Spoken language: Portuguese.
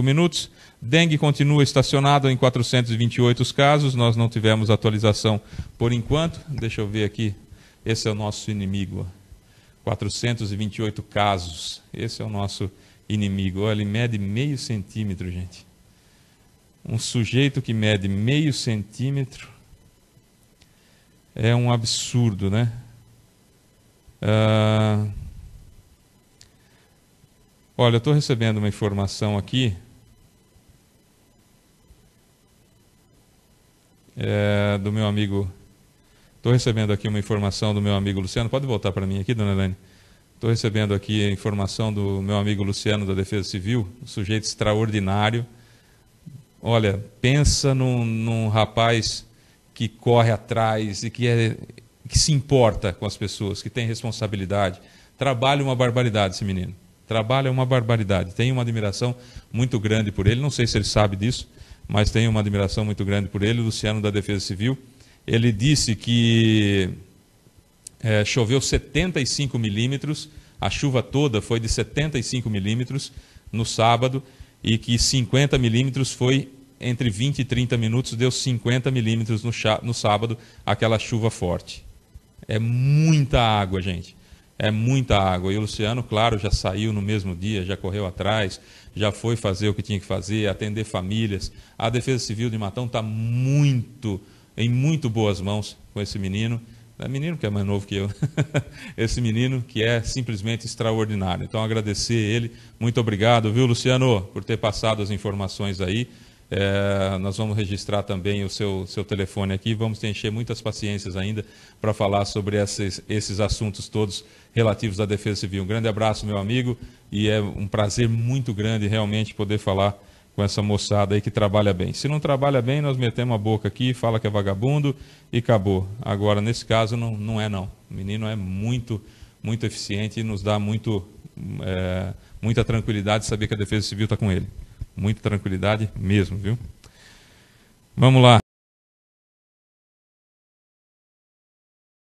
minutos. Dengue continua estacionado em 428 casos, nós não tivemos atualização por enquanto. Deixa eu ver aqui, esse é o nosso inimigo. 428 casos, esse é o nosso inimigo. Olha, ele mede meio centímetro, gente. Um sujeito que mede meio centímetro é um absurdo, né? Uh... Olha, eu estou recebendo uma informação aqui. É, do meu amigo. Estou recebendo aqui uma informação do meu amigo Luciano. Pode voltar para mim aqui, dona Helene. Estou recebendo aqui a informação do meu amigo Luciano da Defesa Civil, um sujeito extraordinário. Olha, pensa num, num rapaz que corre atrás e que, é, que se importa com as pessoas, que tem responsabilidade. Trabalha uma barbaridade esse menino. Trabalha é uma barbaridade. Tenho uma admiração muito grande por ele. Não sei se ele sabe disso, mas tenho uma admiração muito grande por ele. Luciano da Defesa Civil. Ele disse que é, choveu 75 milímetros, a chuva toda foi de 75 milímetros no sábado e que 50 milímetros foi entre 20 e 30 minutos, deu 50 milímetros no, no sábado, aquela chuva forte. É muita água, gente é muita água. E o Luciano, claro, já saiu no mesmo dia, já correu atrás, já foi fazer o que tinha que fazer, atender famílias. A Defesa Civil de Matão está muito, em muito boas mãos com esse menino. É menino que é mais novo que eu. esse menino que é simplesmente extraordinário. Então, agradecer ele. Muito obrigado, viu, Luciano, por ter passado as informações aí. É, nós vamos registrar também o seu, seu telefone aqui. Vamos encher muitas paciências ainda para falar sobre esses, esses assuntos todos relativos à Defesa Civil. Um grande abraço, meu amigo, e é um prazer muito grande realmente poder falar com essa moçada aí que trabalha bem. Se não trabalha bem, nós metemos a boca aqui, fala que é vagabundo e acabou. Agora, nesse caso, não, não é não. O menino é muito, muito eficiente e nos dá muito, é, muita tranquilidade saber que a Defesa Civil está com ele. Muita tranquilidade mesmo, viu? Vamos lá.